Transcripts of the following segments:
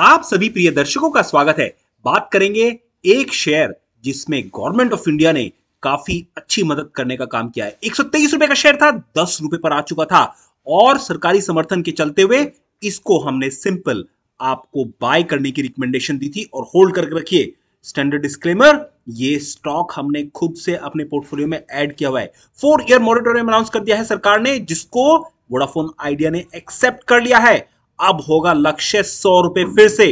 आप सभी प्रिय दर्शकों का स्वागत है बात करेंगे एक शेयर जिसमें गवर्नमेंट ऑफ इंडिया ने काफी अच्छी मदद करने का काम किया है एक रुपए का शेयर था दस रुपए पर आ चुका था और सरकारी समर्थन के चलते हुए इसको हमने सिंपल आपको बाय करने की रिकमेंडेशन दी थी और होल्ड करके रखिए स्टैंडर्ड डिस्क्लेमर ये स्टॉक हमने खुद से अपने पोर्टफोलियो में ऐड किया हुआ है फोर ईयर मॉरिटोरियम अनाउंस कर दिया है सरकार ने जिसको वोडाफोन आइडिया ने एक्सेप्ट कर लिया है अब होगा लक्ष्य सौ रुपए फिर से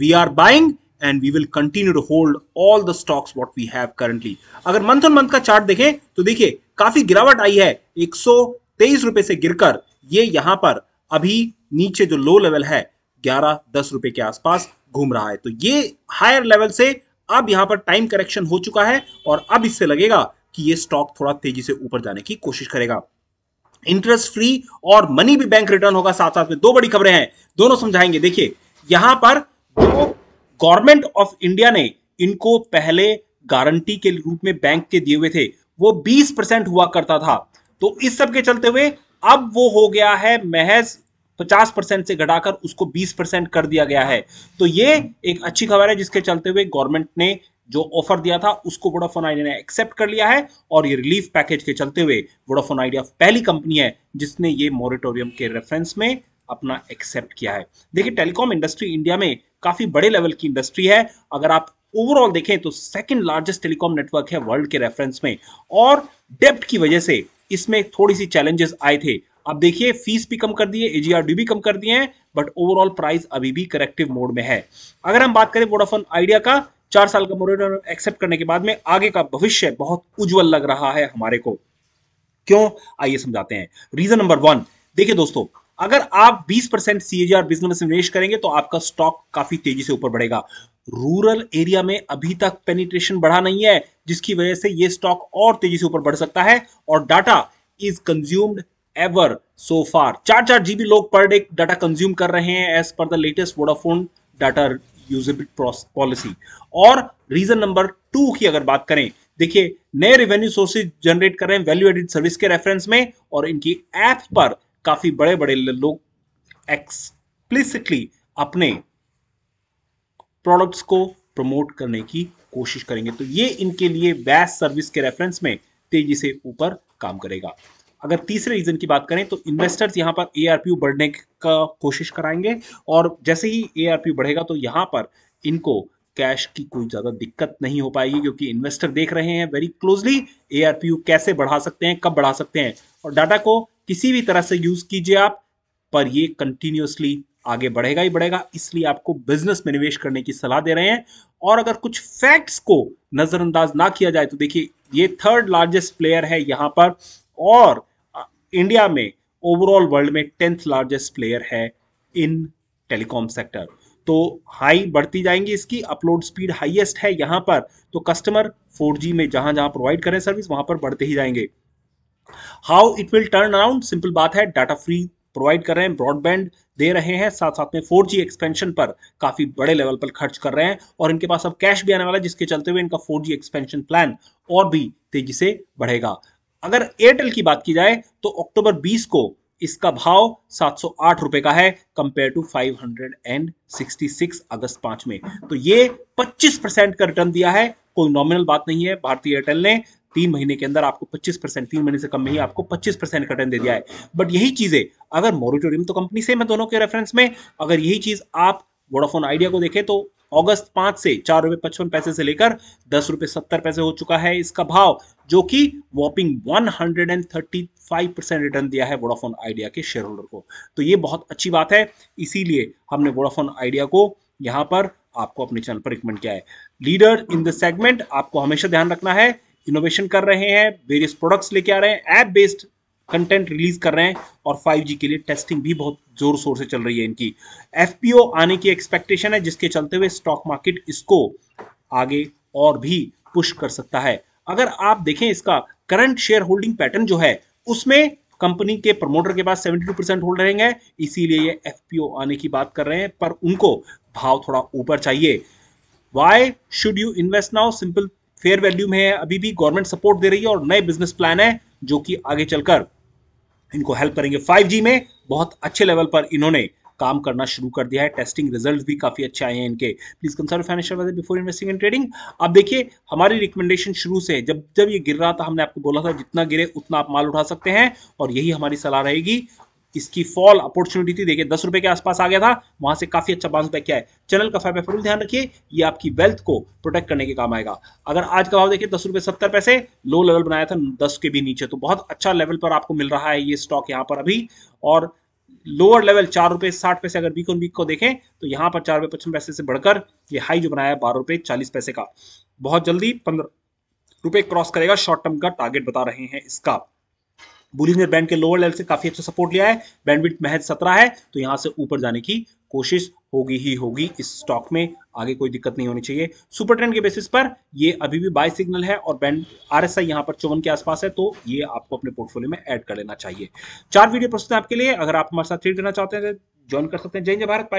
we are buying and we will continue to hold all the stocks what we have currently अगर मंथ ऑन मंथ का चार्ट देखें तो देखिए काफी गिरावट आई है एक रुपए से गिरकर ये यहां पर अभी नीचे जो लो लेवल है ग्यारह दस रुपए के आसपास घूम रहा है तो ये हायर लेवल से अब यहां पर टाइम करेक्शन हो चुका है और अब इससे लगेगा कि ये स्टॉक थोड़ा तेजी से ऊपर जाने की कोशिश करेगा इंटरेस्ट फ्री और मनी भी बैंक रिटर्न होगा साथ साथ में दो बड़ी खबरें हैं दोनों समझाएंगे देखिए यहां पर जो गवर्नमेंट ऑफ इंडिया ने इनको पहले गारंटी के रूप में बैंक के दिए हुए थे वो 20 परसेंट हुआ करता था तो इस सब के चलते हुए अब वो हो गया है महज 50 परसेंट से घटाकर उसको 20 परसेंट कर दिया गया है तो ये एक अच्छी खबर है जिसके चलते हुए गवर्नमेंट ने जो ऑफर दिया था उसको वोडाफोन आइडिया ने एक्सेप्ट कर लिया है और ये रिलीफ पैकेज के चलते हुए वोडाफोन आइडिया पहली कंपनी है जिसने ये मॉरिटोरियम के रेफरेंस में अपना एक्सेप्ट किया है देखिए टेलीकॉम इंडस्ट्री इंडिया में काफी बड़े लेवल की इंडस्ट्री है अगर आप ओवरऑल देखें तो सेकंड लार्जेस्ट टेलीकॉम नेटवर्क है वर्ल्ड के रेफरेंस में और डेप्ट की वजह से इसमें थोड़ी सी चैलेंजेस आए थे अब देखिए फीस भी कम कर दिए एजीआरडी भी कम कर दिए हैं बट ओवरऑल प्राइस अभी भी करेक्टिव मोड में है अगर हम बात करें वोडाफोन आइडिया का चार साल का मोरेटोरियम एक्सेप्ट करने के बाद में आगे का भविष्य बहुत उज्जवल लग रहा है हमारे को क्यों आइए समझाते हैं रीजन नंबर वन देखिए दोस्तों अगर आप 20 परसेंट सीएजीआर बिजनेस में निवेश करेंगे तो आपका स्टॉक काफी तेजी से ऊपर बढ़ेगा रूरल एरिया में अभी तक पेनिट्रेशन बढ़ा नहीं है जिसकी वजह से यह स्टॉक और तेजी से ऊपर बढ़ सकता है और data is consumed ever so far चार चार जीबी लोग पर डे डाटा कंज्यूम कर रहे हैं as per the latest Vodafone data usability policy और रीजन नंबर टू की अगर बात करें देखिए नए रेवेन्यू सोर्सेज जनरेट कर रहे हैं वैल्यू एडिड सर्विस के रेफरेंस में और इनकी ऐप पर काफी बड़े बड़े लोग एक्सप्लिसिटली अपने प्रोडक्ट्स को प्रमोट करने की कोशिश करेंगे तो ये इनके लिए बैस सर्विस के रेफरेंस में तेजी से ऊपर काम करेगा अगर तीसरे रीजन की बात करें तो इन्वेस्टर्स यहाँ पर ए बढ़ने का कोशिश कराएंगे और जैसे ही ए बढ़ेगा तो यहाँ पर इनको कैश की कोई ज़्यादा दिक्कत नहीं हो पाएगी क्योंकि इन्वेस्टर देख रहे हैं वेरी क्लोजली ए कैसे बढ़ा सकते हैं कब बढ़ा सकते हैं और डाटा को किसी भी तरह से यूज़ कीजिए आप पर ये कंटिन्यूसली आगे बढ़ेगा ही बढ़ेगा इसलिए आपको बिजनेस में निवेश करने की सलाह दे रहे हैं और अगर कुछ फैक्ट्स को नज़रअंदाज ना किया जाए तो देखिए ये थर्ड लार्जेस्ट प्लेयर है यहाँ पर और इंडिया में ओवरऑल वर्ल्ड में टेंथ लार्जेस्ट प्लेयर है इन टेलीकॉम सेक्टर तो हाई बढ़ती जाएंगी इसकी अपलोड स्पीड हाईएस्ट है यहां पर तो कस्टमर 4G में जहां जहां प्रोवाइड करें सर्विस वहां पर बढ़ते ही जाएंगे how it will turn around simple बात है डाटा फ्री प्रोवाइड कर रहे हैं ब्रॉडबैंड दे रहे हैं साथ साथ में 4G एक्सपेंशन पर काफी बड़े लेवल पर खर्च कर रहे हैं और इनके पास अब कैश भी आने वाला है जिसके चलते हुए इनका 4G एक्सपेंशन प्लान और भी तेजी से बढ़ेगा अगर एयरटेल की बात की जाए तो अक्टूबर 20 को इसका भाव सात सौ का है कंपेयर टू 566 अगस्त 5 में तो ये 25 परसेंट का रिटर्न दिया है कोई नॉमिनल बात नहीं है भारतीय एयरटेल ने तीन महीने के अंदर आपको 25 परसेंट तीन महीने से कम में ही आपको 25 परसेंट का रिटर्न दे दिया है बट यही चीजें अगर मोरिटोरियम तो कंपनी सेम है दोनों के रेफरेंस में अगर यही चीज आप वोडाफोन आइडिया को देखें तो अगस्त पांच से चार रुपए पचपन पैसे से लेकर दस रुपए सत्तर पैसे हो चुका है इसका भाव जो कि वॉपिंग 135 परसेंट रिटर्न दिया है वोडाफोन आइडिया के शेयर होल्डर को तो ये बहुत अच्छी बात है इसीलिए हमने वोडाफोन आइडिया को यहाँ पर आपको अपने चैनल पर रिकमेंड किया है लीडर इन द सेगमेंट आपको हमेशा ध्यान रखना है इनोवेशन कर रहे हैं वेरियस प्रोडक्ट्स लेके आ रहे हैं ऐप बेस्ड कंटेंट रिलीज कर रहे हैं और 5G के लिए टेस्टिंग भी बहुत जोर शोर से चल रही है इनकी एफपीओ आने की एक्सपेक्टेशन है जिसके चलते हुए स्टॉक मार्केट इसको आगे और भी पुश कर सकता है अगर आप देखें इसका करंट शेयर होल्डिंग पैटर्न जो है उसमें कंपनी के प्रमोटर के पास 72 परसेंट होल्ड रहेंगे इसीलिए ये एफपीओ आने की बात कर रहे हैं पर उनको भाव थोड़ा ऊपर चाहिए why should you invest now simple fair value में है अभी भी गवर्नमेंट सपोर्ट दे रही है और नए बिजनेस प्लान है जो कि आगे चलकर इनको हेल्प करेंगे 5G में बहुत अच्छे लेवल पर इन्होंने काम करना शुरू कर दिया है टेस्टिंग रिजल्ट भी काफी अच्छे आए हैं इनके please consult financial advisor before investing in trading अब देखिए हमारी रिकमेंडेशन शुरू से जब जब ये गिर रहा था हमने आपको बोला था जितना गिरे उतना आप माल उठा सकते हैं और यही हमारी सलाह रहेगी इसकी फॉल अपॉर्चुनिटी थी देखिए दस रुपए के आसपास आ गया था वहां से काफी अच्छा बाउंस बैक किया है चैनल का फायदा जरूर ध्यान रखिए ये आपकी वेल्थ को प्रोटेक्ट करने के काम आएगा अगर आज का भाव देखिए दस रुपए सत्तर पैसे लो लेवल बनाया था दस के भी नीचे तो बहुत अच्छा लेवल पर आपको मिल रहा है ये स्टॉक यहाँ पर अभी और लोअर लेवल चार रुपए साठ पैसे अगर वीक ऑन वीक को देखें तो यहाँ पर चार रुपए पचपन पैसे से बढ़कर ये हाई जो बनाया है बारह रुपए चालीस पैसे का बहुत जल्दी पंद्रह रुपए क्रॉस करेगा शॉर्ट टर्म का टारगेट बता रहे हैं इसका बुलिस ने बैंड के लोअर लेवल से काफी अच्छा सपोर्ट लिया है बैंडविट महज सत्रह है तो यहाँ से ऊपर जाने की कोशिश होगी ही होगी इस स्टॉक में आगे कोई दिक्कत नहीं होनी चाहिए सुपर ट्रेंड के बेसिस पर ये अभी भी बाय सिग्नल है और बैंड आर एस यहाँ पर चौवन के आसपास है तो ये आपको अपने पोर्टफोलियो में ऐड कर लेना चाहिए चार वीडियो प्रस्तुत है आपके लिए अगर आप हमारे साथ ट्रेड करना चाहते हैं ज्वाइन तो कर सकते हैं जय जय भारत